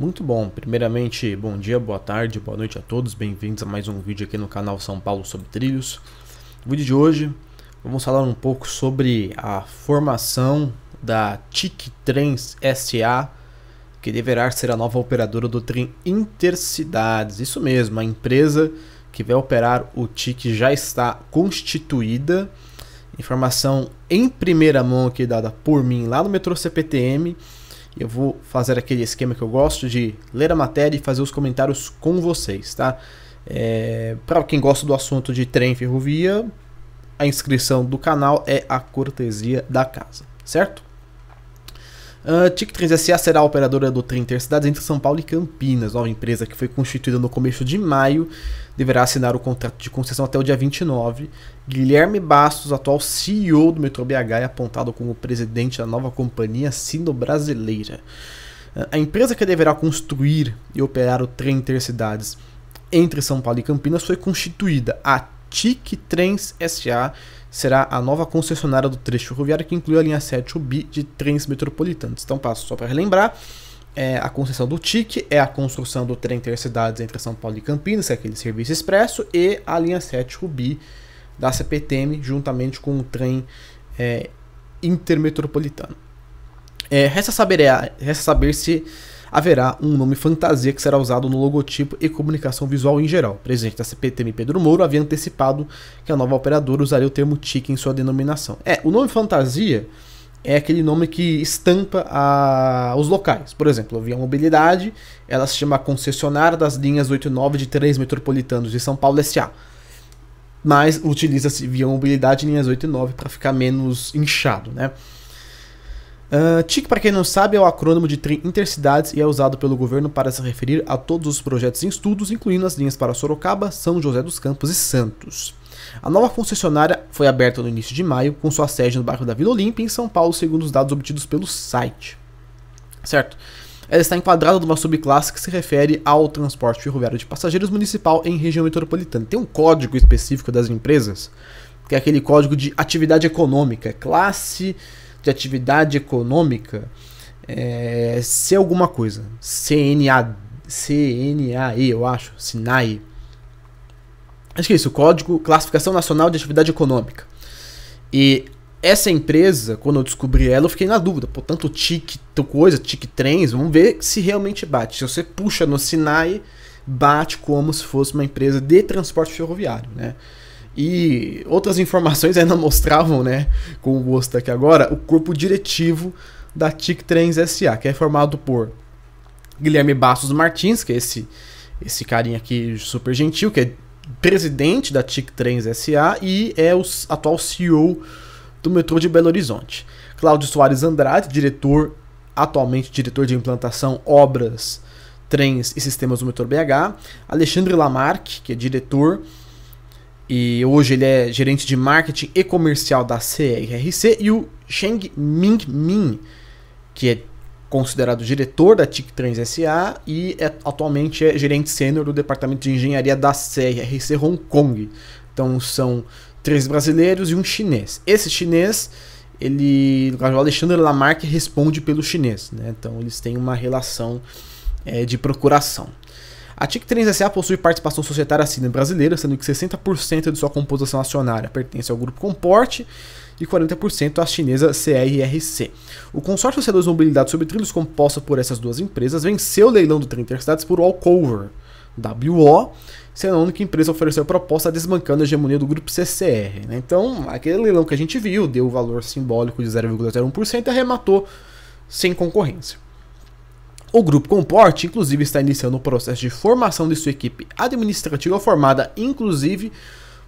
Muito bom, primeiramente bom dia, boa tarde, boa noite a todos, bem-vindos a mais um vídeo aqui no canal São Paulo sobre Trilhos. No vídeo de hoje vamos falar um pouco sobre a formação da TIC Trens SA, que deverá ser a nova operadora do trem Intercidades, isso mesmo, a empresa que vai operar o TIC já está constituída, informação em primeira mão aqui dada por mim lá no Metrô CPTM, eu vou fazer aquele esquema que eu gosto de ler a matéria e fazer os comentários com vocês, tá? É, Para quem gosta do assunto de trem e ferrovia, a inscrição do canal é a cortesia da casa, certo? Uh, 3 SA será a operadora do trem Intercidades entre São Paulo e Campinas. Nova empresa que foi constituída no começo de maio deverá assinar o contrato de concessão até o dia 29. Guilherme Bastos, atual CEO do Metrô BH, é apontado como presidente da nova companhia sino-brasileira. Uh, a empresa que deverá construir e operar o trem Intercidades entre São Paulo e Campinas foi constituída a TIC Trens SA será a nova concessionária do trecho ferroviário que inclui a linha 7B de trens metropolitanos. Então, passo só para relembrar. É, a concessão do TIC é a construção do trem intercidades entre São Paulo e Campinas, que é aquele serviço expresso, e a linha 7 Rubi da CPTM, juntamente com o trem é, intermetropolitano. É, resta, saber, é, resta saber se haverá um nome fantasia que será usado no logotipo e comunicação visual em geral. O presidente da CPTM, Pedro Moura havia antecipado que a nova operadora usaria o termo TIC em sua denominação. É, o nome fantasia é aquele nome que estampa a, os locais. Por exemplo, a Via Mobilidade, ela se chama concessionária das linhas 8 e 9 de três metropolitanos de São Paulo S.A. Mas utiliza-se Via Mobilidade linhas 8 e 9 para ficar menos inchado, né? Ah, TIC, para quem não sabe, é o acrônimo de trem intercidades e é usado pelo governo para se referir a todos os projetos em estudos, incluindo as linhas para Sorocaba, São José dos Campos e Santos. A nova concessionária foi aberta no início de maio, com sua sede no bairro da Vila Olímpia, em São Paulo, segundo os dados obtidos pelo site. Certo? Ela está enquadrada numa subclasse que se refere ao transporte ferroviário de passageiros municipal em região metropolitana. Tem um código específico das empresas, que é aquele código de atividade econômica, classe de atividade econômica é, ser alguma coisa. CNA, CNAE, eu acho, SINAE. Acho que é isso, Código Classificação Nacional de Atividade Econômica. E essa empresa, quando eu descobri ela, eu fiquei na dúvida. Pô, tanto TIC, coisa, TIC Trens, vamos ver se realmente bate. Se você puxa no SINAE, bate como se fosse uma empresa de transporte ferroviário, né? E outras informações ainda mostravam, né, com o Bosta aqui agora, o corpo diretivo da TIC Trens SA, que é formado por Guilherme Bastos Martins, que é esse, esse carinha aqui super gentil, que é presidente da TIC Trens SA e é o atual CEO do metrô de Belo Horizonte. Cláudio Soares Andrade, diretor, atualmente diretor de implantação, obras, trens e sistemas do metrô BH. Alexandre Lamarck, que é diretor e hoje ele é gerente de marketing e comercial da CRRC. E o Cheng Ming Min, que é considerado diretor da Trans SA e é, atualmente é gerente sênior do departamento de engenharia da CRRC Hong Kong. Então são três brasileiros e um chinês. Esse chinês, ele, o Alexandre Lamarck responde pelo chinês, né? Então eles têm uma relação é, de procuração. A TIC3 SA possui participação societária assídua brasileira, sendo que 60% de sua composição acionária pertence ao grupo Comporte e 40% à chinesa CRRC. O consórcio C2 Mobilidade sobre Trilhos, composto por essas duas empresas, venceu o leilão do trem Intercidades por Walkover, WO, sendo a única empresa a oferecer a proposta desbancando a hegemonia do grupo CCR. Né? Então, aquele leilão que a gente viu deu o valor simbólico de 0,01% e arrematou sem concorrência. O Grupo Comporte, inclusive, está iniciando o processo de formação de sua equipe administrativa formada, inclusive,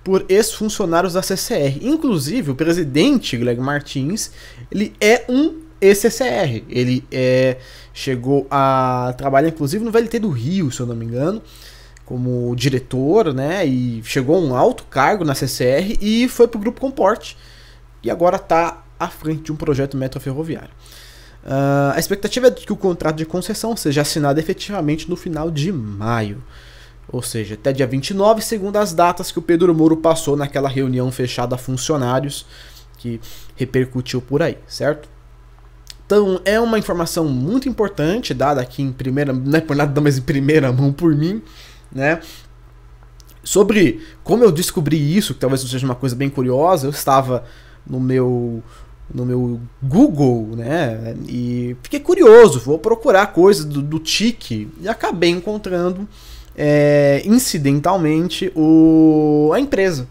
por ex-funcionários da CCR. Inclusive, o presidente Greg Martins, ele é um ex-CCR. Ele é, chegou a trabalhar, inclusive, no VLT do Rio, se eu não me engano, como diretor, né? E chegou a um alto cargo na CCR e foi para o Grupo Comporte. E agora está à frente de um projeto metroferroviário. ferroviário. Uh, a expectativa é que o contrato de concessão seja assinado efetivamente no final de maio. Ou seja, até dia 29, segundo as datas que o Pedro Moro passou naquela reunião fechada a funcionários que repercutiu por aí, certo? Então é uma informação muito importante dada aqui em primeira, não é por nada mas em primeira mão por mim, né? Sobre como eu descobri isso, que talvez seja uma coisa bem curiosa, eu estava no meu no meu Google, né? E fiquei curioso, vou procurar coisas do, do TIC e acabei encontrando é, incidentalmente o, a empresa.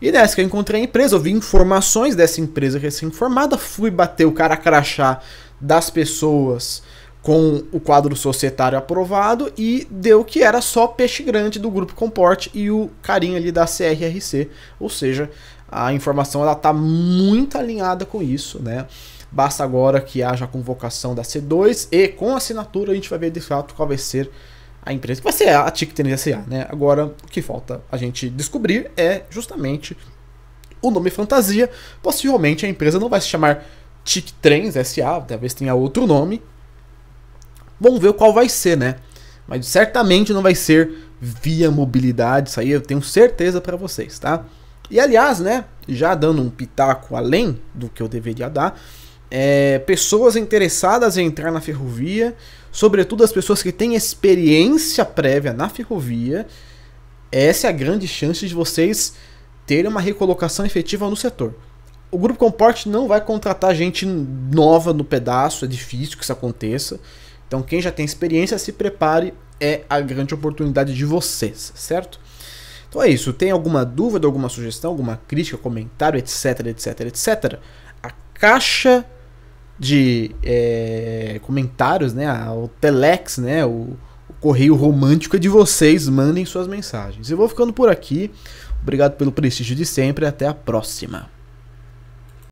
E nessa que eu encontrei a empresa, eu vi informações dessa empresa recém-formada, fui bater o cara crachá das pessoas com o quadro societário aprovado e deu que era só peixe grande do grupo Comporte e o carinho ali da CRRC, ou seja, a informação ela tá muito alinhada com isso, né? Basta agora que haja a convocação da C2 e com a assinatura a gente vai ver de fato qual vai ser a empresa, que vai ser a Ticketer SA, né? Agora o que falta a gente descobrir é justamente o nome fantasia. Possivelmente a empresa não vai se chamar Tic Trens SA, talvez tenha outro nome, Vamos ver qual vai ser, né? Mas certamente não vai ser via mobilidade, isso aí eu tenho certeza para vocês, tá? E aliás, né, já dando um pitaco além do que eu deveria dar, é, pessoas interessadas em entrar na ferrovia, sobretudo as pessoas que têm experiência prévia na ferrovia, essa é a grande chance de vocês terem uma recolocação efetiva no setor. O Grupo Comporte não vai contratar gente nova no pedaço, é difícil que isso aconteça. Então, quem já tem experiência, se prepare, é a grande oportunidade de vocês, certo? Então é isso. Tem alguma dúvida, alguma sugestão, alguma crítica, comentário, etc, etc, etc? A caixa de é, comentários, né? O telex, né? O, o correio romântico é de vocês. Mandem suas mensagens. Eu vou ficando por aqui. Obrigado pelo prestígio de sempre. Até a próxima.